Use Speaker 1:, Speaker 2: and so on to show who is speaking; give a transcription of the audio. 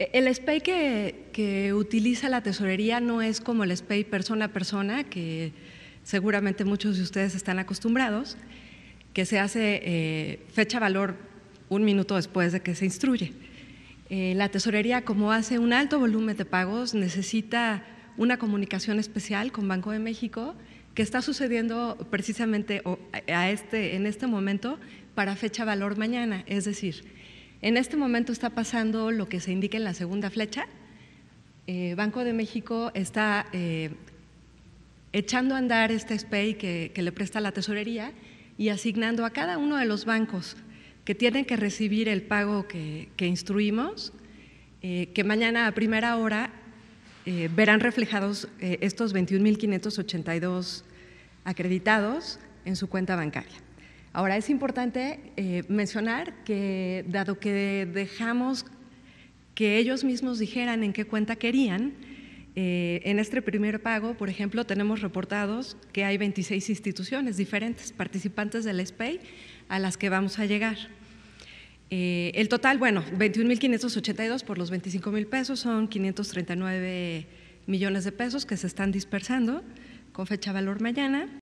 Speaker 1: Eh, el SPAY que, utiliza la tesorería no es como el SPAY persona a persona, que seguramente muchos de ustedes están acostumbrados, que se hace eh, fecha-valor un minuto después de que se instruye. Eh, la tesorería, como hace un alto volumen de pagos, necesita una comunicación especial con Banco de México que está sucediendo precisamente a este, en este momento para fecha-valor mañana, es decir, en este momento está pasando lo que se indica en la segunda flecha. Eh, Banco de México está eh, echando a andar este SPEI que, le presta la tesorería y asignando a cada uno de los bancos que tienen que recibir el pago que, instruimos, eh, que mañana a primera hora verán reflejados estos 21.582 acreditados en su cuenta bancaria. Ahora, es importante eh, mencionar que dado que dejamos que ellos mismos dijeran en qué cuenta querían, eh, en este primer pago, por ejemplo, tenemos reportados que hay 26 instituciones diferentes, participantes del SPEI, a las que vamos a llegar. Eh, el total, bueno, 21.582 por los mil pesos, son 539 millones de pesos que se están dispersando con fecha valor mañana.